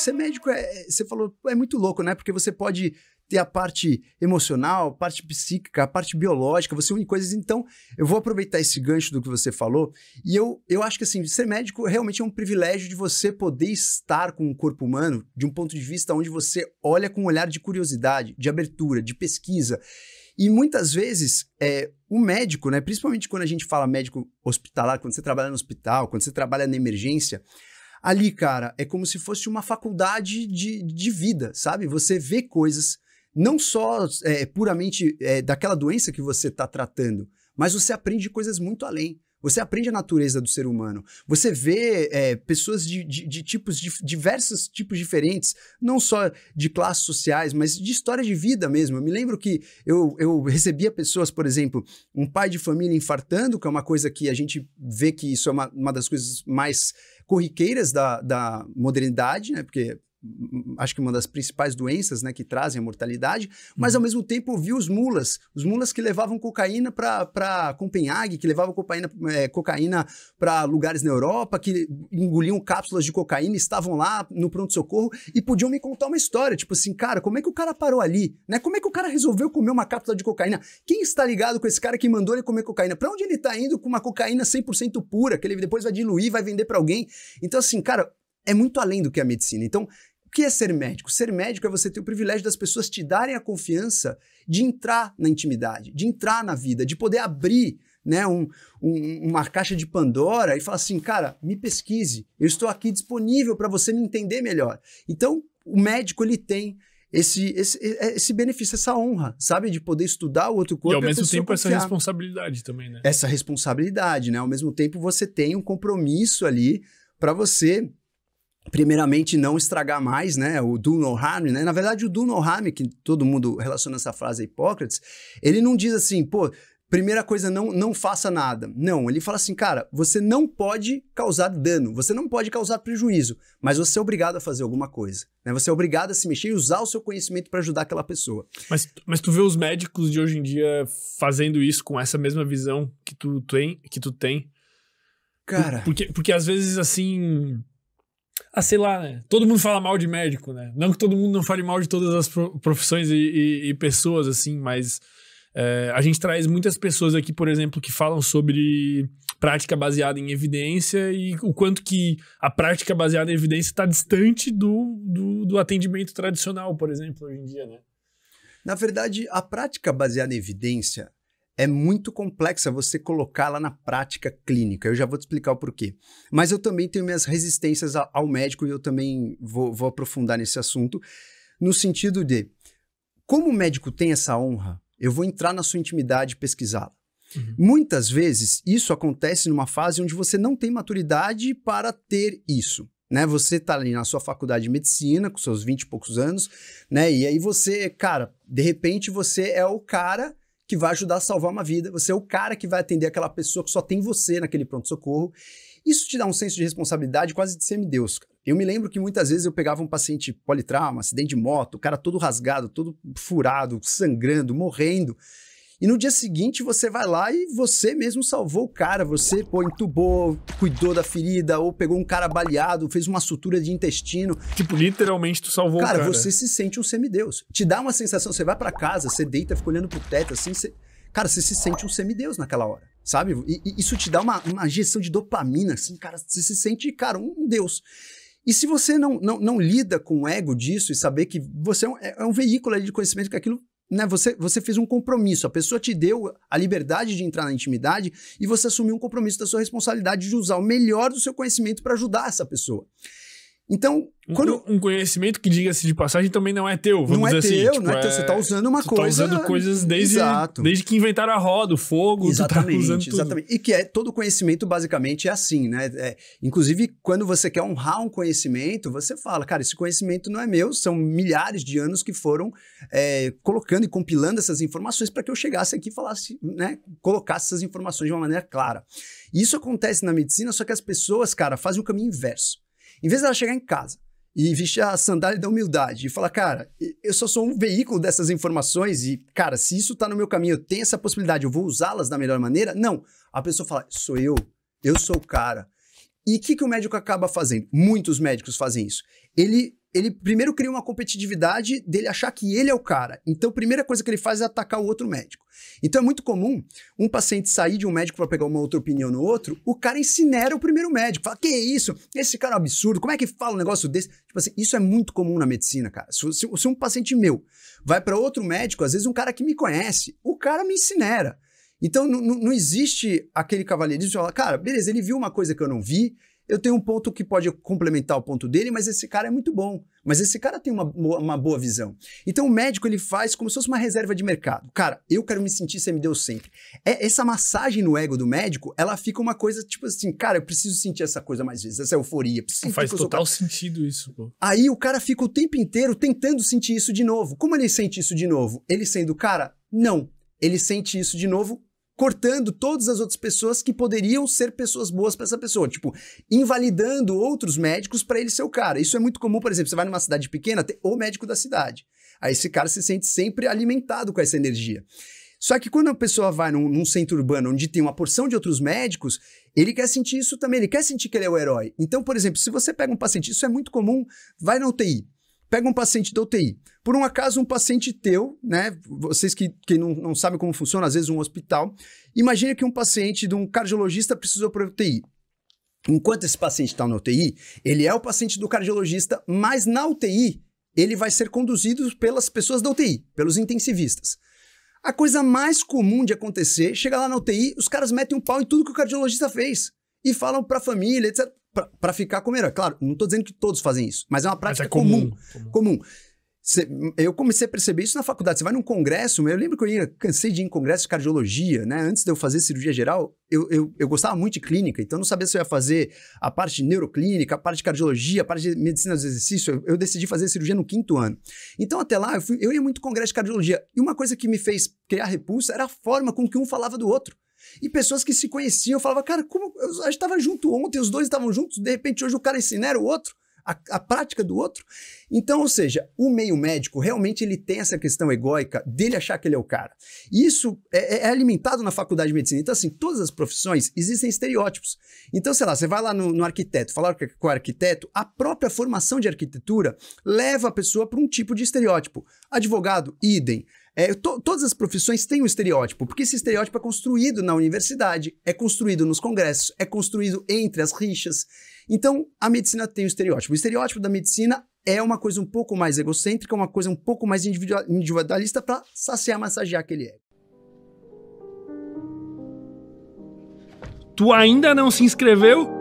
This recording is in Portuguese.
ser médico é, é, você falou, é muito louco, né? Porque você pode ter a parte emocional, parte psíquica, a parte biológica, você une coisas. Então, eu vou aproveitar esse gancho do que você falou. E eu, eu acho que, assim, ser médico realmente é um privilégio de você poder estar com o corpo humano de um ponto de vista onde você olha com um olhar de curiosidade, de abertura, de pesquisa. E muitas vezes, é, o médico, né, principalmente quando a gente fala médico hospitalar, quando você trabalha no hospital, quando você trabalha na emergência, ali, cara, é como se fosse uma faculdade de, de vida, sabe? Você vê coisas, não só é, puramente é, daquela doença que você está tratando, mas você aprende coisas muito além. Você aprende a natureza do ser humano. Você vê é, pessoas de, de, de tipos de, diversos tipos diferentes, não só de classes sociais, mas de história de vida mesmo. Eu me lembro que eu, eu recebia pessoas, por exemplo, um pai de família infartando, que é uma coisa que a gente vê que isso é uma, uma das coisas mais corriqueiras da, da modernidade, né? Porque acho que uma das principais doenças né, que trazem a mortalidade, mas uhum. ao mesmo tempo eu vi os mulas, os mulas que levavam cocaína para Copenhague, que levavam cocaína, é, cocaína para lugares na Europa, que engoliam cápsulas de cocaína, estavam lá no pronto-socorro e podiam me contar uma história, tipo assim, cara, como é que o cara parou ali? Né? Como é que o cara resolveu comer uma cápsula de cocaína? Quem está ligado com esse cara que mandou ele comer cocaína? Para onde ele está indo com uma cocaína 100% pura, que ele depois vai diluir, vai vender para alguém? Então assim, cara, é muito além do que a medicina. Então, o que é ser médico? Ser médico é você ter o privilégio das pessoas te darem a confiança de entrar na intimidade, de entrar na vida, de poder abrir né, um, um, uma caixa de Pandora e falar assim, cara, me pesquise, eu estou aqui disponível para você me entender melhor. Então, o médico ele tem esse, esse, é, esse benefício, essa honra, sabe? De poder estudar o outro corpo. E ao e mesmo tempo confiar. essa responsabilidade também, né? Essa responsabilidade, né? Ao mesmo tempo você tem um compromisso ali para você primeiramente não estragar mais, né, o do no harm, né? Na verdade, o do no harm que todo mundo relaciona essa frase a Hipócrates, ele não diz assim, pô, primeira coisa não não faça nada. Não, ele fala assim, cara, você não pode causar dano, você não pode causar prejuízo, mas você é obrigado a fazer alguma coisa, né? Você é obrigado a se mexer e usar o seu conhecimento para ajudar aquela pessoa. Mas mas tu vê os médicos de hoje em dia fazendo isso com essa mesma visão que tu tem, que tu tem. Cara, porque porque às vezes assim, ah, sei lá, né? Todo mundo fala mal de médico, né? Não que todo mundo não fale mal de todas as profissões e, e, e pessoas, assim, mas é, a gente traz muitas pessoas aqui, por exemplo, que falam sobre prática baseada em evidência e o quanto que a prática baseada em evidência está distante do, do, do atendimento tradicional, por exemplo, hoje em dia, né? Na verdade, a prática baseada em evidência é muito complexa você colocá-la na prática clínica. Eu já vou te explicar o porquê. Mas eu também tenho minhas resistências ao médico e eu também vou, vou aprofundar nesse assunto, no sentido de como o médico tem essa honra, eu vou entrar na sua intimidade e pesquisá-la. Uhum. Muitas vezes isso acontece numa fase onde você não tem maturidade para ter isso. Né? Você está ali na sua faculdade de medicina, com seus 20 e poucos anos, né? E aí você, cara, de repente você é o cara que vai ajudar a salvar uma vida, você é o cara que vai atender aquela pessoa que só tem você naquele pronto-socorro. Isso te dá um senso de responsabilidade quase de semideus, Eu me lembro que muitas vezes eu pegava um paciente politrauma, acidente de moto, o cara todo rasgado, todo furado, sangrando, morrendo. E no dia seguinte você vai lá e você mesmo salvou o cara, você pô, entubou, cuidou da ferida, ou pegou um cara baleado, fez uma sutura de intestino. Tipo, literalmente tu salvou cara, o cara. Cara, você se sente um semideus. Te dá uma sensação, você vai para casa, você deita, fica olhando pro teto assim, você... cara, você se sente um semideus naquela hora sabe? E, e, isso te dá uma, uma injeção de dopamina, assim, cara, você se sente, cara, um deus. E se você não, não, não lida com o ego disso e saber que você é um, é, é um veículo de conhecimento, que aquilo né, você, você fez um compromisso, a pessoa te deu a liberdade de entrar na intimidade e você assumiu um compromisso da sua responsabilidade de usar o melhor do seu conhecimento para ajudar essa pessoa. Então, quando... Um, conhecimento que, diga-se de passagem, também não é teu, vamos não é dizer assim, teu, assim. Tipo, não é teu, você está é, usando uma tá coisa... Está usando coisas desde, Exato. desde que inventaram a roda, o fogo, exatamente, tá Exatamente, tudo. e que é, todo conhecimento basicamente é assim, né? É, inclusive, quando você quer honrar um conhecimento, você fala, cara, esse conhecimento não é meu, são milhares de anos que foram é, colocando e compilando essas informações para que eu chegasse aqui e falasse, né? Colocasse essas informações de uma maneira clara. Isso acontece na medicina, só que as pessoas, cara, fazem o caminho inverso. Em vez dela chegar em casa e vestir a sandália da humildade e falar, cara, eu só sou um veículo dessas informações e, cara, se isso tá no meu caminho, eu tenho essa possibilidade, eu vou usá-las da melhor maneira. Não. A pessoa fala, sou eu, eu sou o cara. E o que, que o médico acaba fazendo? Muitos médicos fazem isso. Ele ele primeiro cria uma competitividade dele achar que ele é o cara. Então, a primeira coisa que ele faz é atacar o outro médico. Então, é muito comum um paciente sair de um médico para pegar uma outra opinião no outro, o cara incinera o primeiro médico. Fala, que isso? Esse cara é um absurdo. Como é que fala um negócio desse? Tipo assim, isso é muito comum na medicina, cara. Se, se, se um paciente meu vai para outro médico, às vezes um cara que me conhece, o cara me incinera. Então, não existe aquele cavalheirismo de falar, cara, beleza, ele viu uma coisa que eu não vi, eu tenho um ponto que pode complementar o ponto dele, mas esse cara é muito bom. Mas esse cara tem uma, uma boa visão. Então o médico ele faz como se fosse uma reserva de mercado. Cara, eu quero me sentir me deu sempre. É, essa massagem no ego do médico, ela fica uma coisa tipo assim, cara, eu preciso sentir essa coisa mais vezes, essa euforia. Faz total sentido isso, pô. Aí o cara fica o tempo inteiro tentando sentir isso de novo. Como ele sente isso de novo? Ele sendo, cara, não. Ele sente isso de novo cortando todas as outras pessoas que poderiam ser pessoas boas para essa pessoa, tipo, invalidando outros médicos para ele ser o cara. Isso é muito comum, por exemplo, você vai numa cidade pequena, ter o médico da cidade. Aí esse cara se sente sempre alimentado com essa energia. Só que quando a pessoa vai num, num, centro urbano onde tem uma porção de outros médicos, ele quer sentir isso também, ele quer sentir que ele é o herói. Então, por exemplo, se você pega um paciente, isso é muito comum, vai na UTI. Pega um paciente da UTI. Por um acaso, um paciente teu, né? Vocês que, que não, não sabem como funciona, às vezes, um hospital. Imagina que um paciente de um cardiologista precisou para UTI. Enquanto esse paciente está na UTI, ele é o paciente do cardiologista, mas na UTI ele vai ser conduzido pelas pessoas da UTI, pelos intensivistas. A coisa mais comum de acontecer, chega lá na UTI, os caras metem um pau em tudo que o cardiologista fez e falam para a família, etc para ficar com o melhor. Claro, não estou dizendo que todos fazem isso, mas é uma prática é comum. Comum. comum. Cê, eu comecei a perceber isso na faculdade. Você vai num congresso, eu lembro que eu ia, cansei de ir em congresso de cardiologia, né? Antes de eu fazer cirurgia geral, eu, eu, eu gostava muito de clínica, então eu não sabia se eu ia fazer a parte de neuroclínica, a parte de cardiologia, a parte de medicina dos exercícios. Eu, eu decidi fazer cirurgia no quinto ano. Então, até lá, eu, fui, eu ia muito congresso de cardiologia. E uma coisa que me fez criar repulsa era a forma com que um falava do outro. E pessoas que se conheciam, falavam, cara, como eu, a gente estava junto ontem, os dois estavam juntos, de repente hoje o cara incinera o outro, a, a, prática do outro. Então, ou seja, o meio médico realmente ele tem essa questão egóica dele achar que ele é o cara. E isso é, é, é alimentado na faculdade de medicina. Então, assim, todas as profissões existem estereótipos. Então, sei lá, você vai lá no, no arquiteto, falar com o arquiteto, a própria formação de arquitetura leva a pessoa para um tipo de estereótipo. Advogado, idem. É, to, todas as profissões têm um estereótipo, porque esse estereótipo é construído na universidade, é construído nos congressos, é construído entre as rixas. Então, a medicina tem um estereótipo. O estereótipo da medicina é uma coisa um pouco mais egocêntrica, uma coisa um pouco mais individualista para saciar, massagear aquele ego. Tu ainda não se inscreveu?